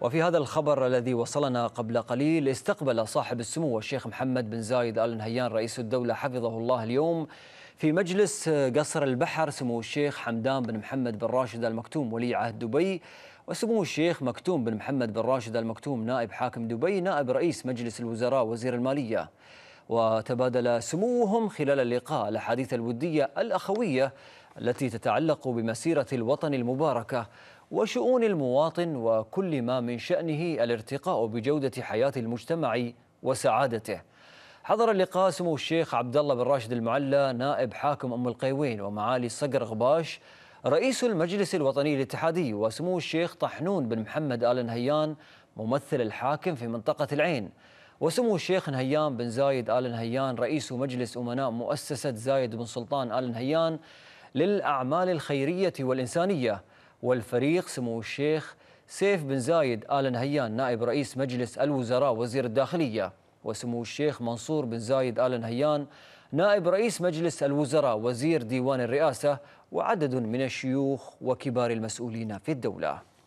وفي هذا الخبر الذي وصلنا قبل قليل استقبل صاحب السمو الشيخ محمد بن زايد آل نهيان رئيس الدولة حفظه الله اليوم في مجلس قصر البحر سمو الشيخ حمدان بن محمد بن راشد المكتوم ولي عهد دبي وسمو الشيخ مكتوم بن محمد بن راشد المكتوم نائب حاكم دبي نائب رئيس مجلس الوزراء وزير المالية وتبادل سموهم خلال اللقاء الأحاديث الودية الأخوية التي تتعلق بمسيرة الوطن المباركة وشؤون المواطن وكل ما من شأنه الارتقاء بجودة حياة المجتمع وسعادته حضر اللقاء سمو الشيخ عبد الله بن راشد المعلى نائب حاكم أم القيوين ومعالي صقر غباش رئيس المجلس الوطني الاتحادي وسمو الشيخ طحنون بن محمد آل نهيان ممثل الحاكم في منطقة العين وسمو الشيخ نهيان بن زايد آل نهيان رئيس مجلس أمناء مؤسسة زايد بن سلطان آل نهيان للأعمال الخيرية والإنسانية والفريق سمو الشيخ سيف بن زايد آل نهيان نائب رئيس مجلس الوزراء وزير الداخلية وسمو الشيخ منصور بن زايد آل نهيان نائب رئيس مجلس الوزراء وزير ديوان الرئاسة وعدد من الشيوخ وكبار المسؤولين في الدولة